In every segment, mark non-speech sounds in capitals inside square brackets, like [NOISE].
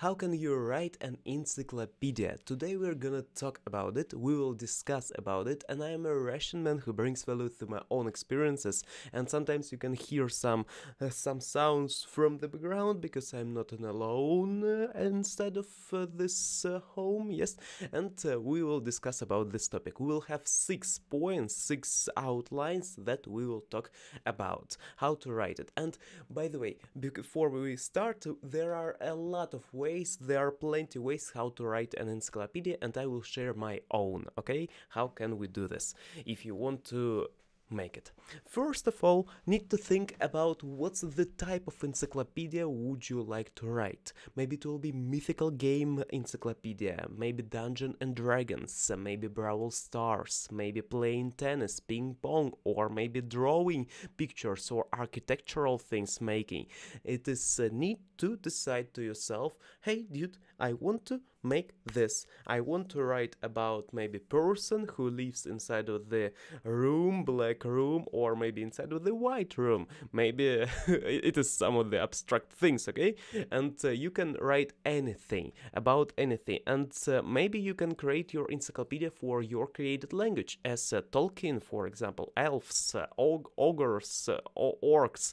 How can you write an encyclopedia? Today we're gonna talk about it, we will discuss about it, and I am a Russian man who brings value through my own experiences, and sometimes you can hear some uh, some sounds from the background because I'm not alone uh, instead of uh, this uh, home, yes, and uh, we will discuss about this topic. We will have six points, six outlines that we will talk about, how to write it. And by the way, before we start, there are a lot of ways ways, there are plenty ways how to write an encyclopedia and I will share my own, okay? How can we do this? If you want to make it. First of all, need to think about what's the type of encyclopedia would you like to write. Maybe it will be mythical game encyclopedia, maybe Dungeon and Dragons, maybe Brawl Stars, maybe playing tennis, ping pong, or maybe drawing pictures or architectural things making. It is a uh, need to decide to yourself, hey dude, I want to make this. I want to write about maybe person who lives inside of the room, black room, or maybe inside of the white room. Maybe [LAUGHS] it is some of the abstract things, okay? And uh, you can write anything about anything. And uh, maybe you can create your encyclopedia for your created language, as uh, Tolkien, for example, elves, uh, og ogres, uh, orcs,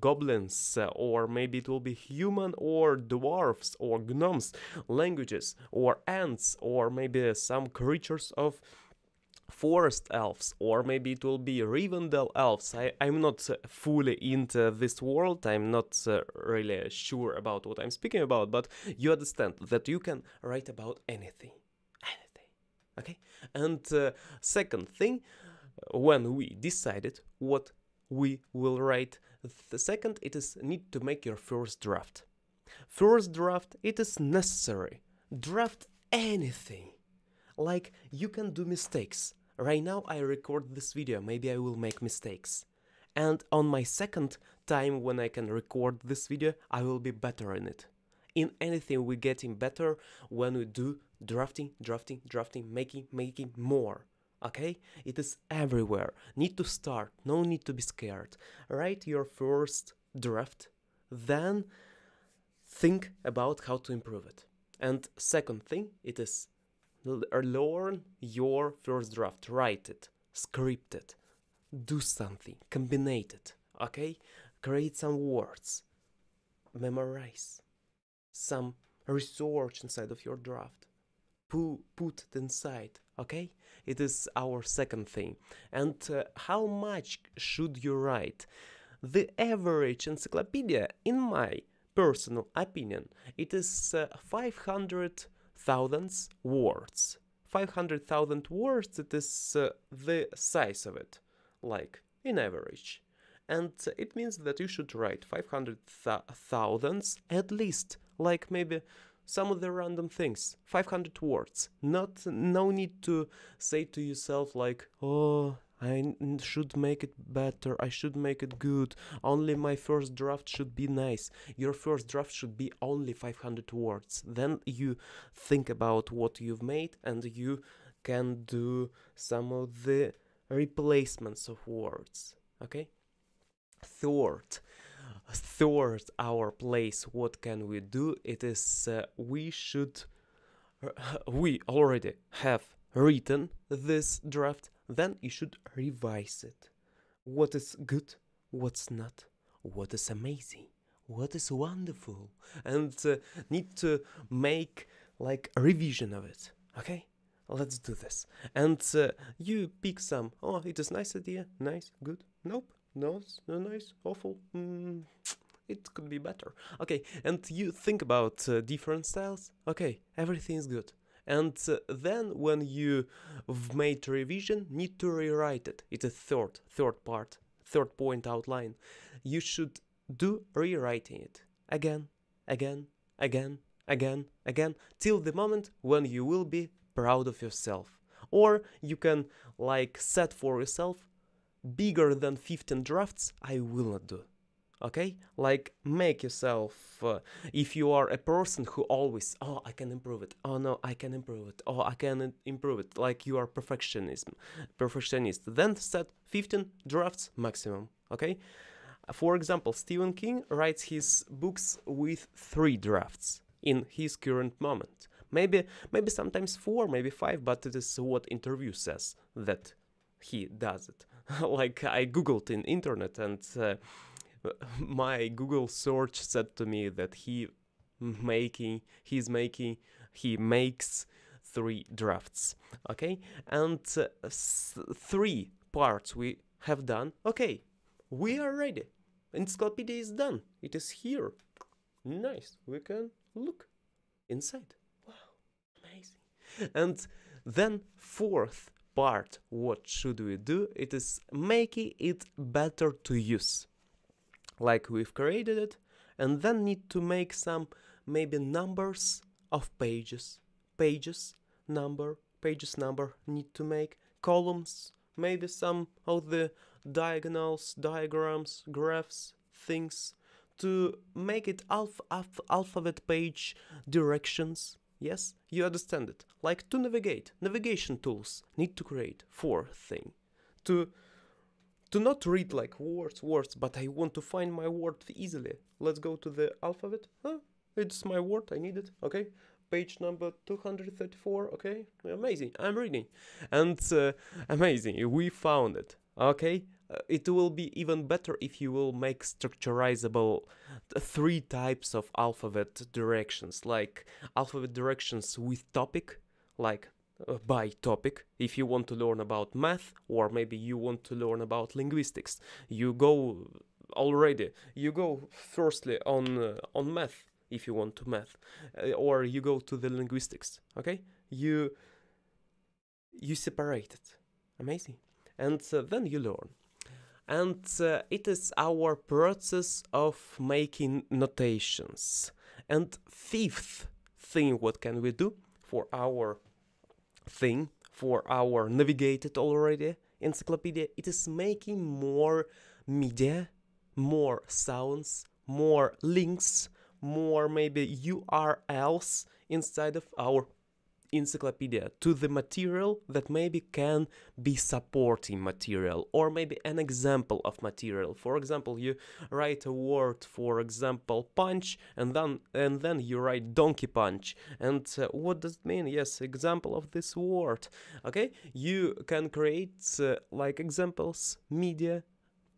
goblins, uh, or maybe it will be human or dwarfs or gnomes languages or ants or maybe some creatures of forest elves or maybe it will be Rivendell elves. I, I'm not uh, fully into this world, I'm not uh, really sure about what I'm speaking about, but you understand that you can write about anything. Anything. Okay? And uh, second thing, when we decided what we will write, the second it is need to make your first draft. First draft, it is necessary. Draft anything. Like, you can do mistakes. Right now I record this video, maybe I will make mistakes. And on my second time when I can record this video, I will be better in it. In anything we're getting better when we do drafting, drafting, drafting, making, making more okay? It is everywhere. Need to start, no need to be scared. Write your first draft, then think about how to improve it. And second thing, it is learn your first draft, write it, script it, do something, combine it, okay? Create some words, memorize some research inside of your draft, put put it inside, okay? It is our second thing. And uh, how much should you write? The average encyclopedia, in my personal opinion. It is uh, 500,000 words. 500,000 words, it is uh, the size of it, like in average. And it means that you should write 500,000 at least, like maybe some of the random things 500 words not no need to say to yourself like oh I should make it better, I should make it good, only my first draft should be nice. Your first draft should be only 500 words. Then you think about what you've made and you can do some of the replacements of words. Okay? Third, third our place what can we do it is uh, we should uh, we already have written this draft then you should revise it. What is good, what's not, what is amazing, what is wonderful, and uh, need to make like a revision of it. Okay? Let's do this. And uh, you pick some. Oh, it is nice idea. Nice, good. Nope. No, no nice, awful. Mm, it could be better. Okay, and you think about uh, different styles. Okay, everything is good and then when you have made revision need to rewrite it it's a third third part third point outline you should do rewriting it again again again again again till the moment when you will be proud of yourself or you can like set for yourself bigger than 15 drafts i will not do okay like make yourself uh, if you are a person who always oh i can improve it oh no i can improve it oh i can improve it like you are perfectionism perfectionist then set 15 drafts maximum okay for example stephen king writes his books with three drafts in his current moment maybe maybe sometimes four maybe five but it is what interview says that he does it [LAUGHS] like i googled in internet and uh, [LAUGHS] my Google search said to me that he making he's making he makes three drafts okay and uh, three parts we have done okay we are ready encyclopedia is done it is here nice we can look inside wow amazing and then fourth part what should we do it is making it better to use like we've created it and then need to make some maybe numbers of pages pages number pages number need to make columns maybe some of the diagonals diagrams graphs things to make it alph alph alphabet page directions yes you understand it like to navigate navigation tools need to create for thing to to not read like words, words, but I want to find my word easily. Let's go to the alphabet. Huh? It's my word, I need it. Okay, page number 234. Okay, amazing. I'm reading, and uh, amazing. We found it. Okay, uh, it will be even better if you will make structurizable three types of alphabet directions, like alphabet directions with topic, like uh, by topic if you want to learn about math or maybe you want to learn about linguistics you go already you go firstly on uh, on math if you want to math uh, or you go to the linguistics okay you you separate it amazing and uh, then you learn and uh, it is our process of making notations and fifth thing what can we do for our thing for our navigated already encyclopedia it is making more media more sounds more links more maybe urls inside of our encyclopedia to the material that maybe can be supporting material or maybe an example of material for example you write a word for example punch and then and then you write donkey punch and uh, what does it mean yes example of this word okay you can create uh, like examples media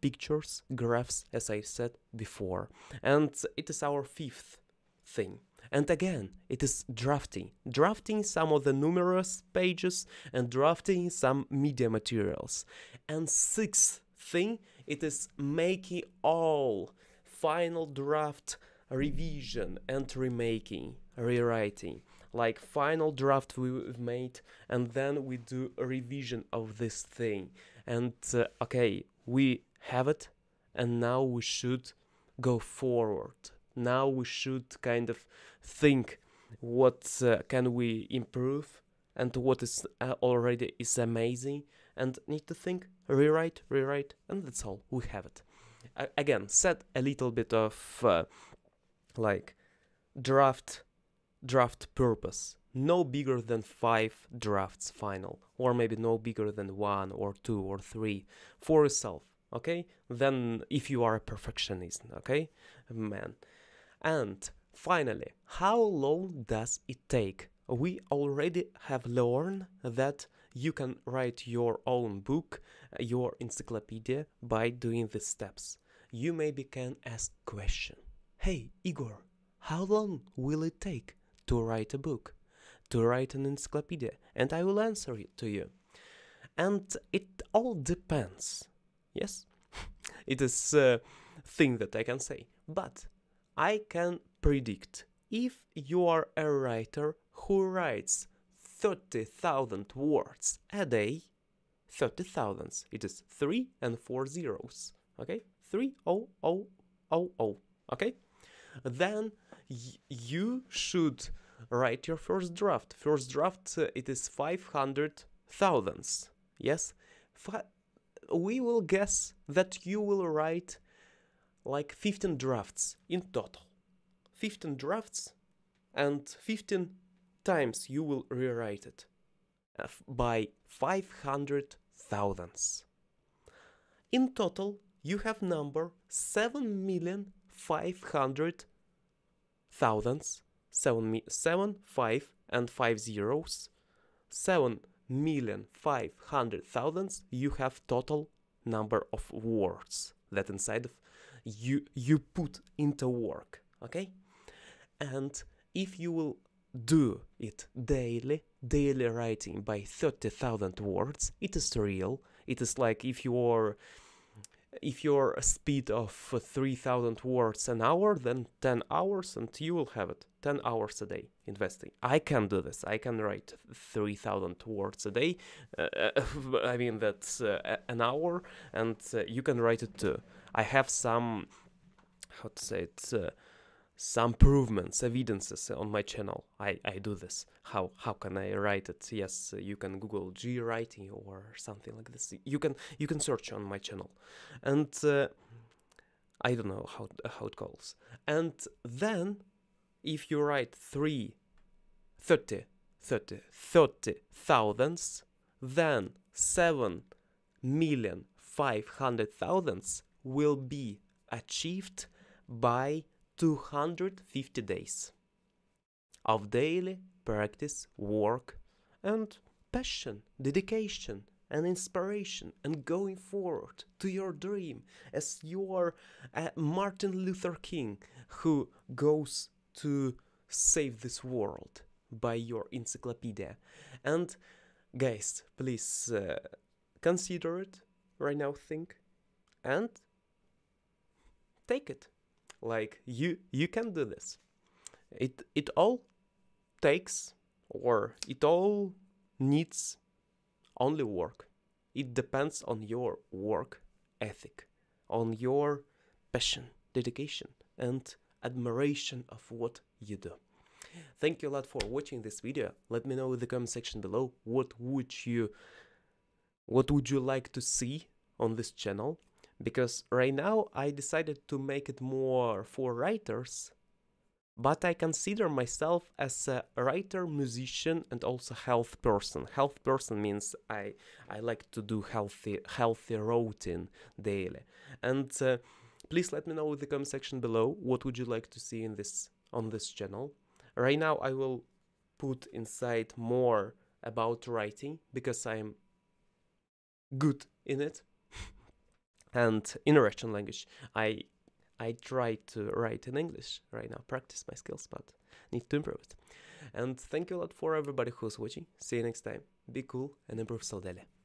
pictures graphs as i said before and it is our fifth thing and again, it is drafting, drafting some of the numerous pages and drafting some media materials. And sixth thing, it is making all final draft revision and remaking, rewriting. Like final draft we've made and then we do a revision of this thing. And uh, okay, we have it and now we should go forward. Now we should kind of think what uh, can we improve and what is uh, already is amazing and need to think rewrite rewrite and that's all we have it uh, again set a little bit of uh, like draft draft purpose no bigger than five drafts final or maybe no bigger than one or two or three for yourself okay then if you are a perfectionist okay man and Finally, how long does it take? We already have learned that you can write your own book, uh, your encyclopedia by doing these steps. You maybe can ask question. Hey, Igor, how long will it take to write a book, to write an encyclopedia? And I will answer it to you. And it all depends. Yes, [LAUGHS] it is a thing that I can say. But I can predict. If you are a writer who writes 30,000 words a day, 30,000, it is 3 and 4 zeros, okay? 3 0 0 0 o. okay? Then you should write your first draft. First draft, uh, it is 500,000, yes? we will guess that you will write like 15 drafts in total. 15 drafts and 15 times you will rewrite it uh, by five hundred thousands. In total, you have number 7 million 500 thousandths, 7, 7 5 and 5 zeros, 7 million you have total number of words that inside of you you put into work, okay? and if you will do it daily, daily writing by 30,000 words, it is real. It is like if you're if your speed of 3000 words an hour then 10 hours and you will have it 10 hours a day investing i can do this i can write 3000 words a day uh, uh [LAUGHS] i mean that's uh, an hour and uh, you can write it too i have some how to say it uh, some improvements, evidences uh, on my channel. I, I do this. How how can I write it? Yes, uh, you can Google G writing or something like this. You can you can search on my channel, and uh, I don't know how how it calls. And then, if you write three thirty thirty thirty thousands, then seven million five hundred thousands will be achieved by 250 days of daily practice, work, and passion, dedication, and inspiration, and going forward to your dream as you are a Martin Luther King who goes to save this world by your encyclopedia. And guys, please uh, consider it right now, think, and take it like you you can do this it it all takes or it all needs only work it depends on your work ethic on your passion dedication and admiration of what you do thank you a lot for watching this video let me know in the comment section below what would you what would you like to see on this channel because right now I decided to make it more for writers, but I consider myself as a writer, musician, and also health person. Health person means I I like to do healthy healthy routine daily. And uh, please let me know in the comment section below what would you like to see in this on this channel. Right now I will put inside more about writing because I'm good in it and in Russian language. I I try to write in English right now, practice my skills, but need to improve it. And thank you a lot for everybody who's watching. See you next time. Be cool and improve Saldele.